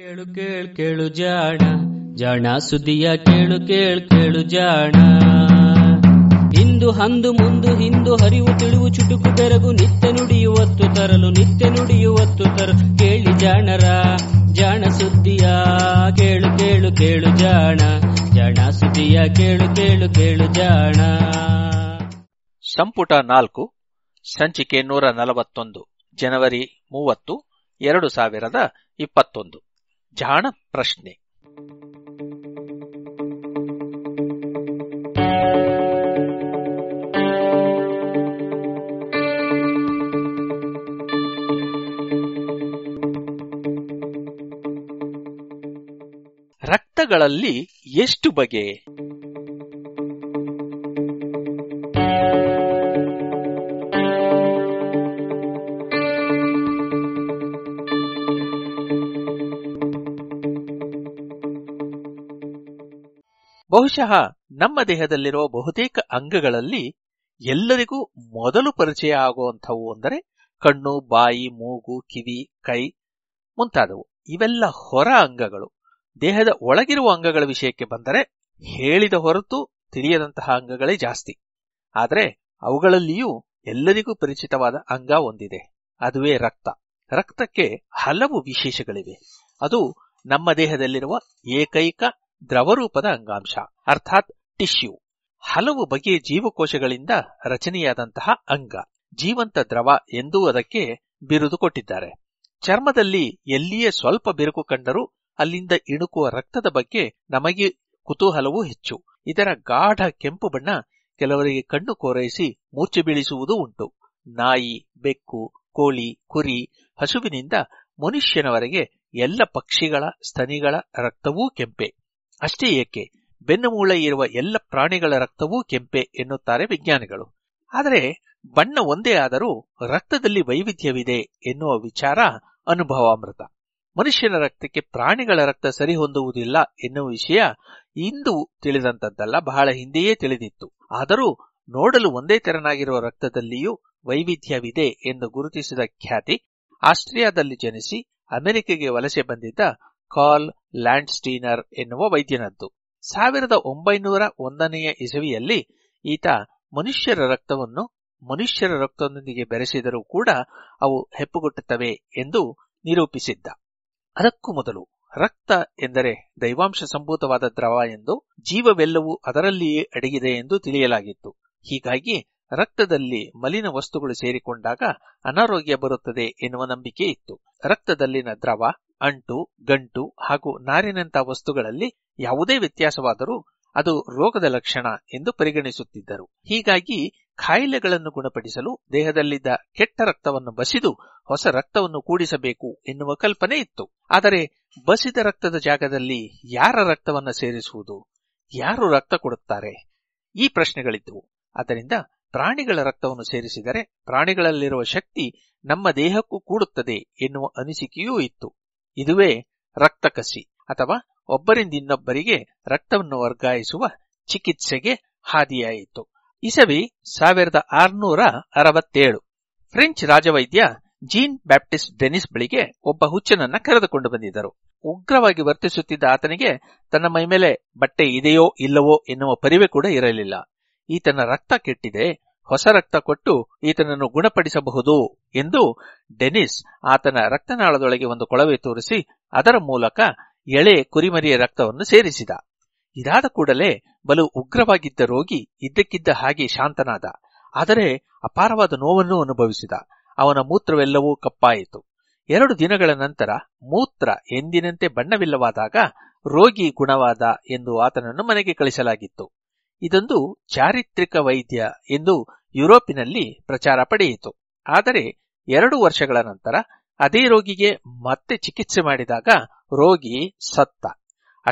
ಕೇಳು ಕೇಳು ಕೇಳು ಜಾಣ ಜಾಣ ಸುದಿಯ ಕೇಳು ಕೇಳು ಕೇಳು ಜಾಣ ಇಂದು ಹಂದು ಮುಂದು ಹಿಂದು ಹರಿವು ತಿಳಿವು ಚುಟುಕು ಬೆರಗು ನಿತ್ಯ ನುಡಿಯುವತ್ತು ತರಲು ನಿತ್ಯ ನುಡಿಯುವತ್ತು ತರಲು ಕೇಳಿ ಜಾಣರ ಜಾಣ ಸುದ್ದಿಯ ಕೇಳು ಕೇಳು ಕೇಳು ಜಾಣ ಜಾಣ ಸುದಿಯ ಕೇಳು ಕೇಳು ಕೇಳು ಜಾಣ ಸಂಪುಟ ನಾಲ್ಕು ಸಂಚಿಕೆ ನೂರ ನಲವತ್ತೊಂದು ಜನವರಿ ಮೂವತ್ತು ಎರಡು ಸಾವಿರದ ಇಪ್ಪತ್ತೊಂದು ಜಾಣ ಪ್ರಶ್ನೆ ರಕ್ತಗಳಲ್ಲಿ ಎಷ್ಟು ಬಗೆ ಬಹುಶಃ ನಮ್ಮ ದೇಹದಲ್ಲಿರುವ ಬಹುತೇಕ ಅಂಗಗಳಲ್ಲಿ ಎಲ್ಲರಿಗೂ ಮೊದಲು ಪರಿಚಯ ಆಗುವಂಥವು ಅಂದರೆ ಕಣ್ಣು ಬಾಯಿ ಮೂಗು ಕಿವಿ ಕೈ ಮುಂತಾದವು ಇವೆಲ್ಲ ಹೊರ ಅಂಗಗಳು ದೇಹದ ಒಳಗಿರುವ ಅಂಗಗಳ ವಿಷಯಕ್ಕೆ ಬಂದರೆ ಹೇಳಿದ ಹೊರತು ತಿಳಿಯದಂತಹ ಅಂಗಗಳೇ ಜಾಸ್ತಿ ಆದರೆ ಅವುಗಳಲ್ಲಿಯೂ ಎಲ್ಲರಿಗೂ ಪರಿಚಿತವಾದ ಅಂಗ ಒಂದಿದೆ ಅದುವೇ ರಕ್ತ ರಕ್ತಕ್ಕೆ ಹಲವು ವಿಶೇಷಗಳಿವೆ ಅದು ನಮ್ಮ ದೇಹದಲ್ಲಿರುವ ಏಕೈಕ ದ್ರವರೂಪದ ಅಂಗಾಂಶ ಅರ್ಥಾತ್ ಟಿಶ್ಯೂ ಹಲವು ಬಗೆಯ ಜೀವಕೋಶಗಳಿಂದ ರಚನೆಯಾದಂತಹ ಅಂಗ ಜೀವಂತ ದ್ರವ ಎಂದೂ ಅದಕ್ಕೆ ಬಿರುದು ಕೊಟ್ಟಿದ್ದಾರೆ ಚರ್ಮದಲ್ಲಿ ಎಲ್ಲಿಯೇ ಸ್ವಲ್ಪ ಬಿರುಕು ಕಂಡರೂ ಅಲ್ಲಿಂದ ಇಣುಕುವ ರಕ್ತದ ಬಗ್ಗೆ ನಮಗೆ ಕುತೂಹಲವೂ ಹೆಚ್ಚು ಇದರ ಗಾಢ ಕೆಂಪು ಬಣ್ಣ ಕೆಲವರಿಗೆ ಕಣ್ಣು ಕೋರೈಸಿ ಮೂರ್ಛೆ ಬೀಳಿಸುವುದೂ ಉಂಟು ನಾಯಿ ಬೆಕ್ಕು ಕೋಳಿ ಕುರಿ ಹಸುವಿನಿಂದ ಮನುಷ್ಯನವರೆಗೆ ಎಲ್ಲ ಪಕ್ಷಿಗಳ ಸ್ತನಿಗಳ ರಕ್ತವೂ ಕೆಂಪೆ ಅಷ್ಟೇ ಏಕೆ ಬೆನ್ನುಮೂಳೆ ಇರುವ ಎಲ್ಲ ಪ್ರಾಣಿಗಳ ರಕ್ತವೂ ಕೆಂಪೆ ಎನ್ನುತ್ತಾರೆ ವಿಜ್ಞಾನಿಗಳು ಆದರೆ ಬಣ್ಣ ಒಂದೇ ಆದರೂ ರಕ್ತದಲ್ಲಿ ವೈವಿಧ್ಯವಿದೆ ಎನ್ನುವ ವಿಚಾರ ಅನುಭವಾಮೃತ ಮನುಷ್ಯನ ರಕ್ತಕ್ಕೆ ಪ್ರಾಣಿಗಳ ರಕ್ತ ಸರಿಹೊಂದುವುದಿಲ್ಲ ಎನ್ನುವ ವಿಷಯ ಇಂದು ತಿಳಿದಂತದ್ದಲ್ಲ ಬಹಳ ಹಿಂದೆಯೇ ತಿಳಿದಿತ್ತು ಆದರೂ ನೋಡಲು ಒಂದೇ ತೆರನಾಗಿರುವ ರಕ್ತದಲ್ಲಿಯೂ ವೈವಿಧ್ಯವಿದೆ ಎಂದು ಗುರುತಿಸಿದ ಖ್ಯಾತಿ ಆಸ್ಟ್ರಿಯಾದಲ್ಲಿ ಜನಿಸಿ ಅಮೆರಿಕೆಗೆ ವಲಸೆ ಬಂದಿದ್ದ ಕಾಲ್ ಲ್ಯಾಂಡ್ ಸ್ಟೀನರ್ ಎನ್ನುವ ವೈದ್ಯನದ್ದು ಸಾವಿರದ ಒಂಬೈನೂರ ಒಂದನೆಯ ಇಸವಿಯಲ್ಲಿ ಈತ ಮನುಷ್ಯರ ರಕ್ತವನ್ನು ಮನುಷ್ಯರ ರಕ್ತದೊಂದಿಗೆ ಬೆರೆಸಿದರೂ ಕೂಡ ಅವು ಹೆಪ್ಪುಗೊಟ್ಟುತ್ತವೆ ಎಂದು ನಿರೂಪಿಸಿದ್ದ ಅದಕ್ಕೂ ಮೊದಲು ರಕ್ತ ಎಂದರೆ ದೈವಾಂಶ ಸಂಭೂತವಾದ ದ್ರವ ಎಂದು ಜೀವವೆಲ್ಲವೂ ಅದರಲ್ಲಿಯೇ ಅಡಗಿದೆ ಎಂದು ತಿಳಿಯಲಾಗಿತ್ತು ಹೀಗಾಗಿ ರಕ್ತದಲ್ಲಿ ಮಲಿನ ವಸ್ತುಗಳು ಸೇರಿಕೊಂಡಾಗ ಅನಾರೋಗ್ಯ ಬರುತ್ತದೆ ಎನ್ನುವ ನಂಬಿಕೆ ಇತ್ತು ರಕ್ತದಲ್ಲಿನ ದ್ರವ ಅಂಟು ಗಂಟು ಹಾಗೂ ನಾರಿನಂಥ ವಸ್ತುಗಳಲ್ಲಿ ಯಾವುದೇ ವ್ಯತ್ಯಾಸವಾದರೂ ಅದು ರೋಗದ ಲಕ್ಷಣ ಎಂದು ಪರಿಗಣಿಸುತ್ತಿದ್ದರು ಹೀಗಾಗಿ ಖಾಯಿಲೆಗಳನ್ನು ಗುಣಪಡಿಸಲು ದೇಹದಲ್ಲಿದ್ದ ಕೆಟ್ಟ ರಕ್ತವನ್ನು ಬಸಿದು ಹೊಸ ರಕ್ತವನ್ನು ಕೂಡಿಸಬೇಕು ಎನ್ನುವ ಕಲ್ಪನೆ ಇತ್ತು ಆದರೆ ಬಸಿದ ರಕ್ತದ ಜಾಗದಲ್ಲಿ ಯಾರ ರಕ್ತವನ್ನು ಸೇರಿಸುವುದು ಯಾರು ರಕ್ತ ಕೊಡುತ್ತಾರೆ ಈ ಪ್ರಶ್ನೆಗಳಿದ್ದವು ಆದ್ದರಿಂದ ಪ್ರಾಣಿಗಳ ರಕ್ತವನ್ನು ಸೇರಿಸಿದರೆ ಪ್ರಾಣಿಗಳಲ್ಲಿರುವ ಶಕ್ತಿ ನಮ್ಮ ದೇಹಕ್ಕೂ ಕೂಡುತ್ತದೆ ಎನ್ನುವ ಅನಿಸಿಕೆಯೂ ಇತ್ತು ಇದುವೇ ರಕ್ತಕಸಿ ಅಥವಾ ಒಬ್ಬರಿಂದ ಇನ್ನೊಬ್ಬರಿಗೆ ರಕ್ತವನ್ನು ವರ್ಗಾಯಿಸುವ ಚಿಕಿತ್ಸೆಗೆ ಹಾದಿಯಾಯಿತು ಇಸವಿ ಸಾವಿರದ ಆರುನೂರ ಅರವತ್ತೇಳು ಫ್ರೆಂಚ್ ರಾಜವೈದ್ಯ ಜೀನ್ ಬ್ಯಾಪ್ಟಿಸ್ಟ್ ಡೆನಿಸ್ ಬಳಿಗೆ ಒಬ್ಬ ಹುಚ್ಚನನ್ನ ಕರೆದುಕೊಂಡು ಬಂದಿದ್ದರು ಉಗ್ರವಾಗಿ ವರ್ತಿಸುತ್ತಿದ್ದ ಆತನಿಗೆ ತನ್ನ ಮೇಲೆ ಬಟ್ಟೆ ಇದೆಯೋ ಇಲ್ಲವೋ ಎನ್ನುವ ಪರಿವೆ ಕೂಡ ಇರಲಿಲ್ಲ ಈತನ ರಕ್ತ ಕೆಟ್ಟಿದೆ ಹೊಸ ರಕ್ತ ಕೊಟ್ಟು ಈತನನ್ನು ಗುಣಪಡಿಸಬಹುದು ಎಂದು ಡೆನಿಸ್ ಆತನ ರಕ್ತನಾಳದೊಳಗೆ ಒಂದು ಕೊಳವೆ ತೋರಿಸಿ ಅದರ ಮೂಲಕ ಎಳೆ ಕುರಿಮರಿಯ ರಕ್ತವನ್ನು ಸೇರಿಸಿದ ಇದಾದ ಕೂಡಲೇ ಬಲು ಉಗ್ರವಾಗಿದ್ದ ರೋಗಿ ಇದ್ದಕ್ಕಿದ್ದ ಹಾಗೆ ಶಾಂತನಾದ ಆದರೆ ಅಪಾರವಾದ ನೋವನ್ನು ಅನುಭವಿಸಿದ ಅವನ ಮೂತ್ರವೆಲ್ಲವೂ ಕಪ್ಪಾಯಿತು ಎರಡು ದಿನಗಳ ನಂತರ ಮೂತ್ರ ಎಂದಿನಂತೆ ಬಣ್ಣವಿಲ್ಲವಾದಾಗ ರೋಗಿ ಗುಣವಾದ ಎಂದು ಆತನನ್ನು ಮನೆಗೆ ಕಳಿಸಲಾಗಿತ್ತು ಇದೊಂದು ಚಾರಿತ್ರಿಕ ವೈದ್ಯ ಎಂದು ಯುರೋಪಿನಲ್ಲಿ ಪ್ರಚಾರ ಪಡೆಯಿತು ಆದರೆ ಎರಡು ವರ್ಷಗಳ ನಂತರ ಅದೇ ರೋಗಿಗೆ ಮತ್ತೆ ಚಿಕಿತ್ಸೆ ಮಾಡಿದಾಗ ರೋಗಿ ಸತ್ತ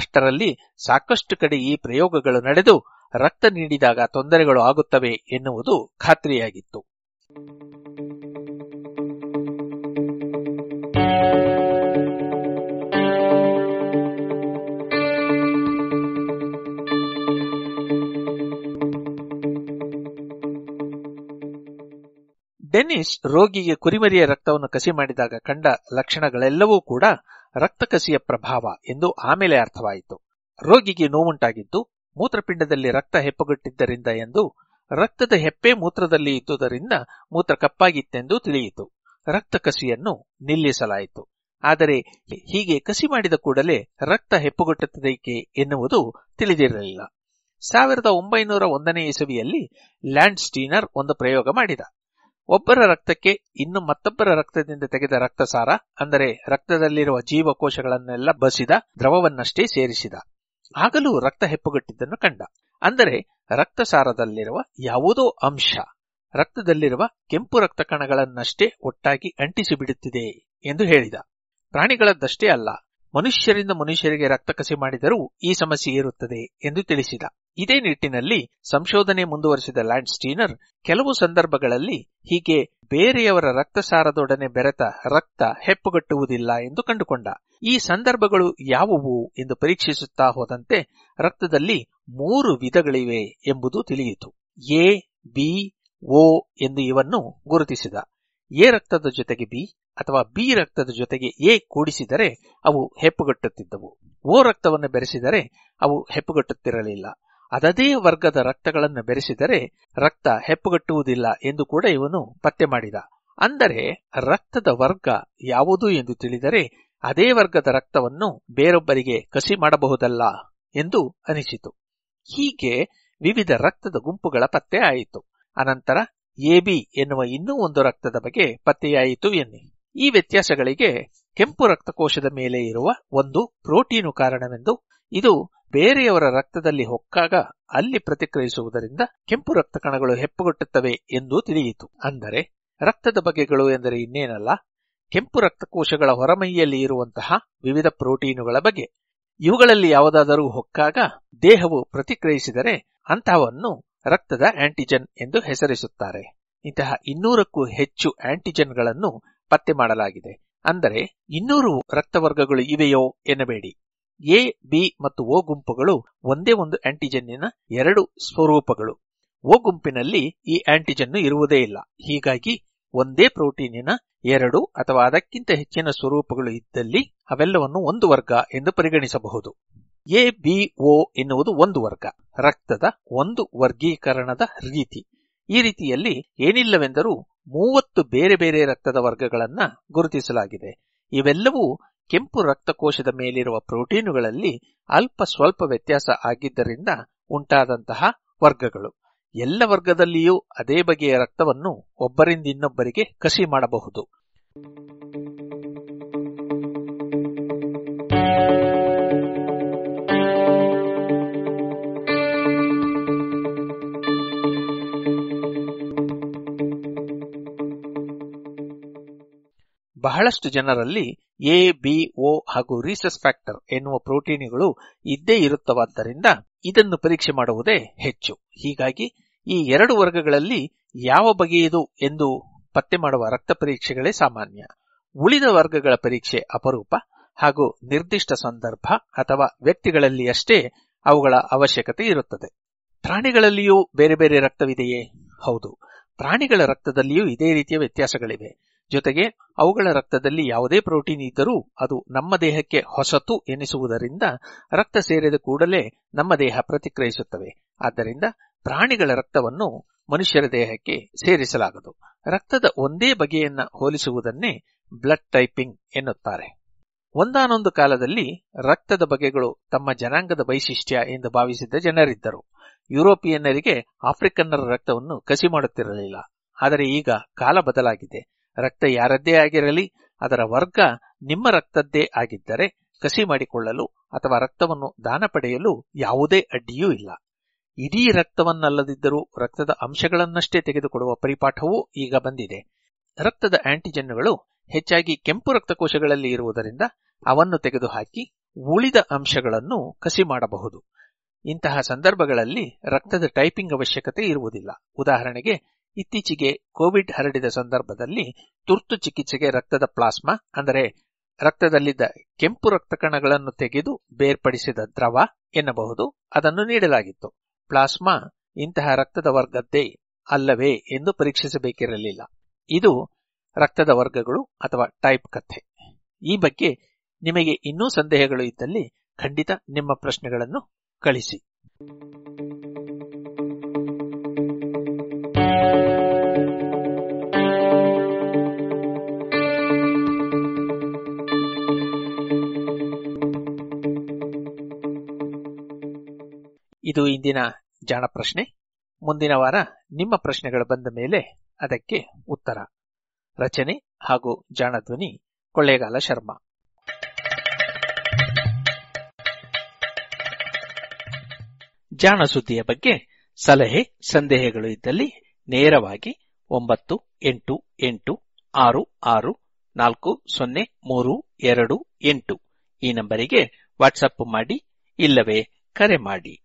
ಅಷ್ಟರಲ್ಲಿ ಸಾಕಷ್ಟು ಕಡೆ ಈ ಪ್ರಯೋಗಗಳು ನಡೆದು ರಕ್ತ ನೀಡಿದಾಗ ತೊಂದರೆಗಳು ಆಗುತ್ತವೆ ಎನ್ನುವುದು ಖಾತ್ರಿಯಾಗಿತ್ತು ಡೆನಿಸ್ ರೋಗಿಗೆ ಕುರಿಮರಿಯ ರಕ್ತವನ್ನು ಕಸಿ ಮಾಡಿದಾಗ ಕಂಡ ಲಕ್ಷಣಗಳೆಲ್ಲವೂ ಕೂಡ ರಕ್ತ ಕಸಿಯ ಪ್ರಭಾವ ಎಂದು ಆಮೇಲೆ ಅರ್ಥವಾಯಿತು ರೋಗಿಗೆ ನೋವುಂಟಾಗಿದ್ದು ಮೂತ್ರಪಿಂಡದಲ್ಲಿ ರಕ್ತ ಹೆಪ್ಪುಗಟ್ಟಿದ್ದರಿಂದ ಎಂದು ರಕ್ತದ ಹೆಪ್ಪೆ ಮೂತ್ರದಲ್ಲಿ ಇದ್ದುದರಿಂದ ಮೂತ್ರ ಕಪ್ಪಾಗಿತ್ತೆಂದು ತಿಳಿಯಿತು ರಕ್ತ ಕಸಿಯನ್ನು ನಿಲ್ಲಿಸಲಾಯಿತು ಆದರೆ ಹೀಗೆ ಕಸಿ ಮಾಡಿದ ಕೂಡಲೇ ರಕ್ತ ಹೆಪ್ಪುಗಟ್ಟುತ್ತದೆ ಎನ್ನುವುದು ತಿಳಿದಿರಲಿಲ್ಲ ಸಾವಿರದ ಒಂಬೈನೂರ ಒಂದನೇ ಇಸವಿಯಲ್ಲಿ ಲ್ಯಾಂಡ್ ಸ್ಟೀನರ್ ಒಂದು ಪ್ರಯೋಗ ಮಾಡಿದ ಒಬ್ಬರ ರಕ್ತಕ್ಕೆ ಇನ್ನು ಮತ್ತೊಬ್ಬರ ರಕ್ತದಿಂದ ತೆಗೆದ ರಕ್ತಸಾರ ಅಂದರೆ ರಕ್ತದಲ್ಲಿರುವ ಜೀವಕೋಶಗಳನ್ನೆಲ್ಲ ಬಸಿದ ದ್ರವವನ್ನಷ್ಟೇ ಸೇರಿಸಿದ ಆಗಲೂ ರಕ್ತ ಹೆಪ್ಪುಗಟ್ಟಿದ್ದನ್ನು ಕಂಡ ಅಂದರೆ ರಕ್ತಸಾರದಲ್ಲಿರುವ ಯಾವುದೋ ಅಂಶ ರಕ್ತದಲ್ಲಿರುವ ಕೆಂಪು ರಕ್ತ ಕಣಗಳನ್ನಷ್ಟೇ ಒಟ್ಟಾಗಿ ಅಂಟಿಸಿಬಿಡುತ್ತಿದೆ ಎಂದು ಹೇಳಿದ ಪ್ರಾಣಿಗಳದ್ದಷ್ಟೇ ಅಲ್ಲ ಮನುಷ್ಯರಿಂದ ಮನುಷ್ಯರಿಗೆ ರಕ್ತ ಕಸಿ ಮಾಡಿದರೂ ಈ ಸಮಸ್ಯೆ ಇರುತ್ತದೆ ಎಂದು ತಿಳಿಸಿದ ಇದೇ ನಿಟ್ಟಿನಲ್ಲಿ ಸಂಶೋಧನೆ ಮುಂದುವರಿಸಿದ ಲ್ಯಾಂಡ್ ಸ್ಟೀನರ್ ಕೆಲವು ಸಂದರ್ಭಗಳಲ್ಲಿ ಹೀಗೆ ಬೇರೆಯವರ ರಕ್ತಸಾರದೊಡನೆ ಬೆರೆತ ರಕ್ತ ಹೆಪ್ಪುಗಟ್ಟುವುದಿಲ್ಲ ಎಂದು ಕಂಡುಕೊಂಡ ಈ ಸಂದರ್ಭಗಳು ಯಾವುವು ಎಂದು ಪರೀಕ್ಷಿಸುತ್ತಾ ಹೋದಂತೆ ರಕ್ತದಲ್ಲಿ ಮೂರು ವಿಧಗಳಿವೆ ಎಂಬುದು ತಿಳಿಯಿತು ಎ ಬಿ ಓ ಎಂದು ಇವನ್ನು ಗುರುತಿಸಿದ ಎ ರಕ್ತದ ಜೊತೆಗೆ ಬಿ ಅಥವಾ ಬಿ ರಕ್ತದ ಜೊತೆಗೆ ಎ ಕೂಡಿಸಿದರೆ ಅವು ಹೆಪ್ಪುಗಟ್ಟುತ್ತಿದ್ದವು ಓ ರಕ್ತವನ್ನು ಬೆರೆಸಿದರೆ ಅವು ಹೆಪ್ಪುಗಟ್ಟುತ್ತಿರಲಿಲ್ಲ ಅದದೇ ವರ್ಗದ ರಕ್ತಗಳನ್ನು ಬೆರೆಸಿದರೆ ರಕ್ತ ಹೆಪ್ಪುಗಟ್ಟುವುದಿಲ್ಲ ಎಂದು ಕೂಡ ಇವನು ಪತ್ತೆ ಮಾಡಿದ ಅಂದರೆ ರಕ್ತದ ವರ್ಗ ಯಾವುದು ಎಂದು ತಿಳಿದರೆ ಅದೇ ವರ್ಗದ ರಕ್ತವನ್ನು ಬೇರೊಬ್ಬರಿಗೆ ಕಸಿ ಮಾಡಬಹುದಲ್ಲ ಎಂದು ಅನಿಸಿತು ಹೀಗೆ ವಿವಿಧ ರಕ್ತದ ಗುಂಪುಗಳ ಪತ್ತೆ ಆಯಿತು ಅನಂತರ ಎಬಿ ಎನ್ನುವ ಇನ್ನೂ ಒಂದು ರಕ್ತದ ಬಗ್ಗೆ ಪತ್ತೆಯಾಯಿತು ಎನ್ನಿ ಈ ವ್ಯತ್ಯಾಸಗಳಿಗೆ ಕೆಂಪು ರಕ್ತಕೋಶದ ಮೇಲೆ ಇರುವ ಒಂದು ಪ್ರೋಟೀನು ಕಾರಣವೆಂದು ಇದು ಬೇರೆಯವರ ರಕ್ತದಲ್ಲಿ ಹೊಕ್ಕಾಗ ಅಲ್ಲಿ ಪ್ರತಿಕ್ರಿಯಿಸುವುದರಿಂದ ಕೆಂಪು ರಕ್ತ ಕಣಗಳು ಹೆಪ್ಪುಗಟ್ಟುತ್ತವೆ ಎಂದು ತಿಳಿಯಿತು ಅಂದರೆ ರಕ್ತದ ಬಗೆಗಳು ಎಂದರೆ ಇನ್ನೇನಲ್ಲ ಕೆಂಪು ರಕ್ತಕೋಶಗಳ ಹೊರಮೈಯಲ್ಲಿ ಇರುವಂತಹ ವಿವಿಧ ಪ್ರೋಟೀನುಗಳ ಬಗ್ಗೆ ಇವುಗಳಲ್ಲಿ ಯಾವುದಾದರೂ ಹೊಕ್ಕಾಗ ದೇಹವು ಪ್ರತಿಕ್ರಿಯಿಸಿದರೆ ಅಂತಹವನ್ನು ರಕ್ತದ ಆಂಟಿಜೆನ್ ಎಂದು ಹೆಸರಿಸುತ್ತಾರೆ ಇಂತಹ ಇನ್ನೂರಕ್ಕೂ ಹೆಚ್ಚು ಆಂಟಿಜೆನ್ಗಳನ್ನು ಪತ್ತೆ ಮಾಡಲಾಗಿದೆ ಅಂದರೆ ಇನ್ನೂರು ರಕ್ತವರ್ಗಗಳು ಇವೆಯೋ ಎನ್ನಬೇಡಿ ಎ ಬಿ ಮತ್ತು ಓ ಗುಂಪುಗಳು ಒಂದೇ ಒಂದು ಆಂಟಿಜೆನ್ನಿನ ಎರಡು ಸ್ವರೂಪಗಳು ಓ ಗುಂಪಿನಲ್ಲಿ ಈ ಆಂಟಿಜೆನ್ ಇರುವುದೇ ಇಲ್ಲ ಹೀಗಾಗಿ ಒಂದೇ ಪ್ರೋಟೀನಿನ ಎರಡು ಅಥವಾ ಅದಕ್ಕಿಂತ ಹೆಚ್ಚಿನ ಸ್ವರೂಪಗಳು ಇದ್ದಲ್ಲಿ ಅವೆಲ್ಲವನ್ನು ಒಂದು ವರ್ಗ ಎಂದು ಪರಿಗಣಿಸಬಹುದು ಎ ಬಿ ಓ ಎನ್ನುವುದು ಒಂದು ವರ್ಗ ರಕ್ತದ ಒಂದು ವರ್ಗೀಕರಣದ ರೀತಿ ಈ ರೀತಿಯಲ್ಲಿ ಏನಿಲ್ಲವೆಂದರೂ ಮೂವತ್ತು ಬೇರೆ ಬೇರೆ ರಕ್ತದ ವರ್ಗಗಳನ್ನು ಗುರುತಿಸಲಾಗಿದೆ ಇವೆಲ್ಲವೂ ಕೆಂಪು ರಕ್ತಕೋಶದ ಮೇಲಿರುವ ಪ್ರೋಟೀನುಗಳಲ್ಲಿ ಅಲ್ಪ ಸ್ವಲ್ಪ ವ್ಯತ್ಯಾಸ ಆಗಿದ್ದರಿಂದ ಉಂಟಾದಂತಹ ವರ್ಗಗಳು ಎಲ್ಲ ವರ್ಗದಲ್ಲಿಯೂ ಅದೇ ಬಗೆಯ ರಕ್ತವನ್ನು ಒಬ್ಬರಿಂದ ಇನ್ನೊಬ್ಬರಿಗೆ ಕಸಿ ಮಾಡಬಹುದು ಬಹಳಷ್ಟು ಜನರಲ್ಲಿ ಎ ಬಿ ಒ ಹಾಗೂ ರೀಸಸ್ ಫ್ಯಾಕ್ಟರ್ ಎನ್ನುವ ಪ್ರೋಟೀನುಗಳು ಇದ್ದೇ ಇರುತ್ತವಾದ್ದರಿಂದ ಇದನ್ನು ಪರೀಕ್ಷೆ ಮಾಡುವುದೇ ಹೆಚ್ಚು ಹೀಗಾಗಿ ಈ ಎರಡು ವರ್ಗಗಳಲ್ಲಿ ಯಾವ ಬಗೆಯದು ಎಂದು ಪತ್ತೆ ಮಾಡುವ ರಕ್ತ ಪರೀಕ್ಷೆಗಳೇ ಸಾಮಾನ್ಯ ಉಳಿದ ವರ್ಗಗಳ ಪರೀಕ್ಷೆ ಅಪರೂಪ ಹಾಗೂ ನಿರ್ದಿಷ್ಟ ಸಂದರ್ಭ ಅಥವಾ ವ್ಯಕ್ತಿಗಳಲ್ಲಿ ಅಷ್ಟೇ ಅವುಗಳ ಅವಶ್ಯಕತೆ ಇರುತ್ತದೆ ಪ್ರಾಣಿಗಳಲ್ಲಿಯೂ ಬೇರೆ ಬೇರೆ ರಕ್ತವಿದೆಯೇ ಹೌದು ಪ್ರಾಣಿಗಳ ರಕ್ತದಲ್ಲಿಯೂ ಇದೇ ರೀತಿಯ ವ್ಯತ್ಯಾಸಗಳಿವೆ ಜೊತೆಗೆ ಅವುಗಳ ರಕ್ತದಲ್ಲಿ ಯಾವುದೇ ಪ್ರೋಟೀನ್ ಇದ್ದರೂ ಅದು ನಮ್ಮ ದೇಹಕ್ಕೆ ಹೊಸತು ಎನಿಸುವುದರಿಂದ ರಕ್ತ ಸೇರಿದ ಕೂಡಲೇ ನಮ್ಮ ದೇಹ ಪ್ರತಿಕ್ರಿಯಿಸುತ್ತವೆ ಆದ್ದರಿಂದ ಪ್ರಾಣಿಗಳ ರಕ್ತವನ್ನು ಮನುಷ್ಯರ ದೇಹಕ್ಕೆ ಸೇರಿಸಲಾಗದು ರಕ್ತದ ಒಂದೇ ಬಗೆಯನ್ನ ಹೋಲಿಸುವುದನ್ನೇ ಬ್ಲಡ್ ಟೈಪಿಂಗ್ ಎನ್ನುತ್ತಾರೆ ಒಂದಾನೊಂದು ಕಾಲದಲ್ಲಿ ರಕ್ತದ ಬಗೆಗಳು ತಮ್ಮ ಜನಾಂಗದ ವೈಶಿಷ್ಟ್ಯ ಎಂದು ಭಾವಿಸಿದ್ದ ಜನರಿದ್ದರು ಯುರೋಪಿಯನ್ನರಿಗೆ ಆಫ್ರಿಕನ್ನರ ರಕ್ತವನ್ನು ಕಸಿ ಮಾಡುತ್ತಿರಲಿಲ್ಲ ಆದರೆ ಈಗ ಕಾಲ ಬದಲಾಗಿದೆ ರಕ್ತ ಯಾರದ್ದೇ ಆಗಿರಲಿ ಅದರ ವರ್ಗ ನಿಮ್ಮ ರಕ್ತದ್ದೇ ಆಗಿದ್ದರೆ ಕಸಿ ಮಾಡಿಕೊಳ್ಳಲು ಅಥವಾ ರಕ್ತವನ್ನು ದಾನ ಪಡೆಯಲು ಯಾವುದೇ ಅಡ್ಡಿಯೂ ಇಲ್ಲ ಇಡೀ ರಕ್ತವನ್ನಲ್ಲದಿದ್ದರೂ ರಕ್ತದ ಅಂಶಗಳನ್ನಷ್ಟೇ ತೆಗೆದುಕೊಡುವ ಪರಿಪಾಠವೂ ಈಗ ಬಂದಿದೆ ರಕ್ತದ ಆಂಟಿಜೆನ್ಗಳು ಹೆಚ್ಚಾಗಿ ಕೆಂಪು ರಕ್ತಕೋಶಗಳಲ್ಲಿ ಇರುವುದರಿಂದ ಅವನ್ನು ತೆಗೆದುಹಾಕಿ ಉಳಿದ ಅಂಶಗಳನ್ನು ಕಸಿ ಮಾಡಬಹುದು ಇಂತಹ ಸಂದರ್ಭಗಳಲ್ಲಿ ರಕ್ತದ ಟೈಪಿಂಗ್ ಅವಶ್ಯಕತೆ ಇರುವುದಿಲ್ಲ ಉದಾಹರಣೆಗೆ ಇತ್ತೀಚೆಗೆ ಕೋವಿಡ್ ಹರಡಿದ ಸಂದರ್ಭದಲ್ಲಿ ತುರ್ತು ಚಿಕಿತ್ಸೆಗೆ ರಕ್ತದ ಪ್ಲಾಸ್ಮಾ ಅಂದರೆ ರಕ್ತದಲ್ಲಿದ್ದ ಕೆಂಪು ರಕ್ತ ಕಣಗಳನ್ನು ತೆಗೆದು ಬೇರ್ಪಡಿಸಿದ ದ್ರವ ಎನ್ನಬಹುದು ಅದನ್ನು ನೀಡಲಾಗಿತ್ತು ಪ್ಲಾಸ್ಮಾ ಇಂತಹ ರಕ್ತದ ವರ್ಗದ್ದೇ ಅಲ್ಲವೇ ಎಂದು ಪರೀಕ್ಷಿಸಬೇಕಿರಲಿಲ್ಲ ಇದು ರಕ್ತದ ವರ್ಗಗಳು ಅಥವಾ ಟೈಪ್ ಕಥೆ ಈ ಬಗ್ಗೆ ನಿಮಗೆ ಇನ್ನೂ ಸಂದೇಹಗಳು ಇದ್ದಲ್ಲಿ ಖಂಡಿತ ನಿಮ್ಮ ಪ್ರಶ್ನೆಗಳನ್ನು ಕಳಿಸಿ ಇದು ಇಂದಿನ ಜಾಣ ಪ್ರಶ್ನೆ ಮುಂದಿನ ವಾರ ನಿಮ್ಮ ಪ್ರಶ್ನೆಗಳು ಬಂದ ಮೇಲೆ ಅದಕ್ಕೆ ಉತ್ತರ ರಚನೆ ಹಾಗೂ ಜಾಣ ಧ್ವನಿ ಕೊಳ್ಳೇಗಾಲ ಶರ್ಮಾ ಜಾಣ ಸುದ್ದಿಯ ಬಗ್ಗೆ ಸಲಹೆ ಸಂದೇಹಗಳು ಇದ್ದಲ್ಲಿ ನೇರವಾಗಿ ಒಂಬತ್ತು ಎಂಟು ಎಂಟು ಆರು ಆರು ನಾಲ್ಕು ಸೊನ್ನೆ ಮೂರು ಎರಡು ಎಂಟು ಈ ನಂಬರಿಗೆ ವಾಟ್ಸಪ್ ಮಾಡಿ ಇಲ್ಲವೇ ಕರೆ ಮಾಡಿ